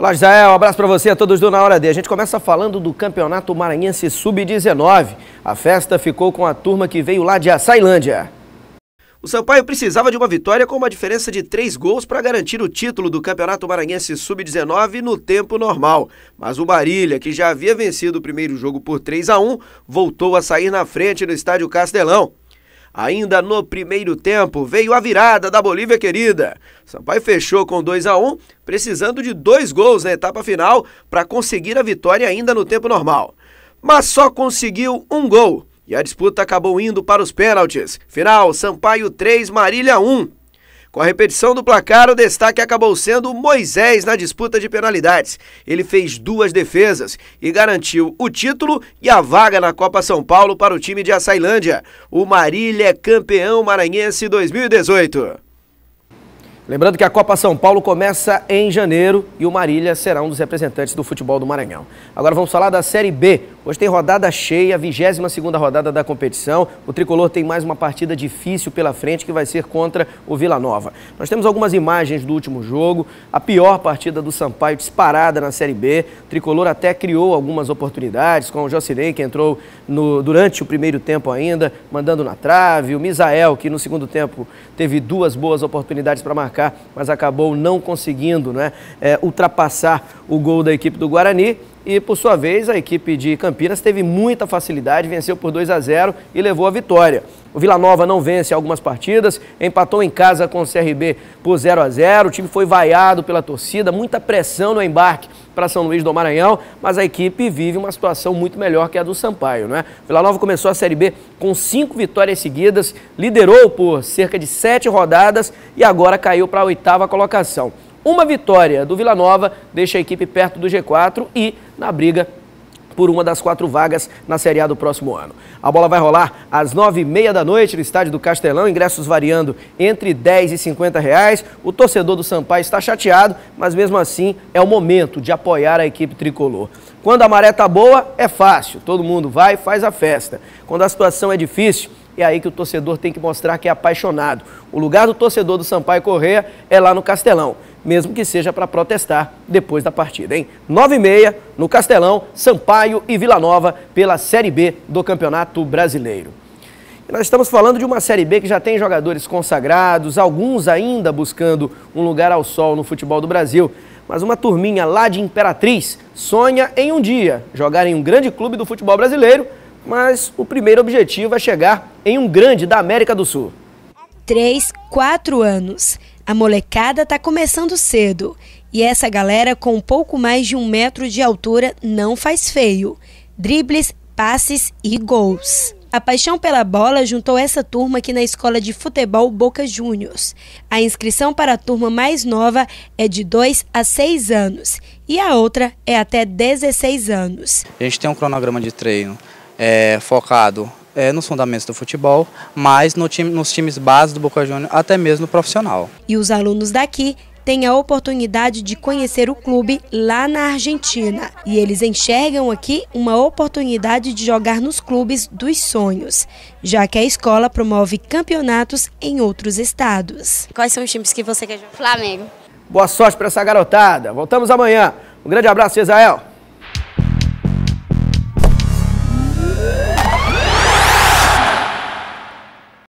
Olá, Israel. Um abraço para você a todos do Na Hora D. A gente começa falando do Campeonato Maranhense Sub-19. A festa ficou com a turma que veio lá de Açailândia. O Sampaio precisava de uma vitória com uma diferença de três gols para garantir o título do Campeonato Maranhense Sub-19 no tempo normal. Mas o Marília, que já havia vencido o primeiro jogo por 3 a 1, voltou a sair na frente no estádio Castelão. Ainda no primeiro tempo, veio a virada da Bolívia querida. Sampaio fechou com 2 a 1 precisando de dois gols na etapa final para conseguir a vitória ainda no tempo normal. Mas só conseguiu um gol e a disputa acabou indo para os pênaltis. Final: Sampaio 3, Marília 1. Com a repetição do placar, o destaque acabou sendo Moisés na disputa de penalidades. Ele fez duas defesas e garantiu o título e a vaga na Copa São Paulo para o time de Açailândia. O Marília é campeão maranhense 2018. Lembrando que a Copa São Paulo começa em janeiro e o Marília será um dos representantes do futebol do Maranhão. Agora vamos falar da Série B. Hoje tem rodada cheia, 22 rodada da competição. O Tricolor tem mais uma partida difícil pela frente, que vai ser contra o Vila Nova. Nós temos algumas imagens do último jogo, a pior partida do Sampaio disparada na Série B. O Tricolor até criou algumas oportunidades, com o Jocirei, que entrou no, durante o primeiro tempo ainda, mandando na trave. O Misael, que no segundo tempo teve duas boas oportunidades para marcar, mas acabou não conseguindo né, é, ultrapassar o gol da equipe do Guarani. E, por sua vez, a equipe de Campinas teve muita facilidade, venceu por 2 a 0 e levou a vitória. O Vila Nova não vence algumas partidas, empatou em casa com o CRB por 0 a 0 O time foi vaiado pela torcida, muita pressão no embarque para São Luís do Maranhão, mas a equipe vive uma situação muito melhor que a do Sampaio, né? O Vila Nova começou a Série B com cinco vitórias seguidas, liderou por cerca de sete rodadas e agora caiu para a oitava colocação. Uma vitória do Vila Nova deixa a equipe perto do G4 e na briga por uma das quatro vagas na Série A do próximo ano. A bola vai rolar às nove e meia da noite no estádio do Castelão, ingressos variando entre 10 e 50 reais. O torcedor do Sampaio está chateado, mas mesmo assim é o momento de apoiar a equipe tricolor. Quando a maré está boa, é fácil, todo mundo vai e faz a festa. Quando a situação é difícil, é aí que o torcedor tem que mostrar que é apaixonado. O lugar do torcedor do Sampaio Correia é lá no Castelão mesmo que seja para protestar depois da partida, hein? 9 e meia no Castelão, Sampaio e Vila Nova pela Série B do Campeonato Brasileiro. E nós estamos falando de uma Série B que já tem jogadores consagrados, alguns ainda buscando um lugar ao sol no futebol do Brasil. Mas uma turminha lá de Imperatriz sonha em um dia jogar em um grande clube do futebol brasileiro, mas o primeiro objetivo é chegar em um grande da América do Sul. Três, quatro anos. A molecada tá começando cedo e essa galera com um pouco mais de um metro de altura não faz feio. Dribles, passes e gols. A paixão pela bola juntou essa turma aqui na escola de futebol Boca Juniors. A inscrição para a turma mais nova é de 2 a 6 anos e a outra é até 16 anos. A gente tem um cronograma de treino é, focado é, nos fundamentos do futebol, mas no time, nos times base do Boca Juniors, até mesmo no profissional. E os alunos daqui têm a oportunidade de conhecer o clube lá na Argentina. E eles enxergam aqui uma oportunidade de jogar nos clubes dos sonhos, já que a escola promove campeonatos em outros estados. Quais são os times que você quer jogar? Flamengo. Boa sorte para essa garotada. Voltamos amanhã. Um grande abraço, Israel.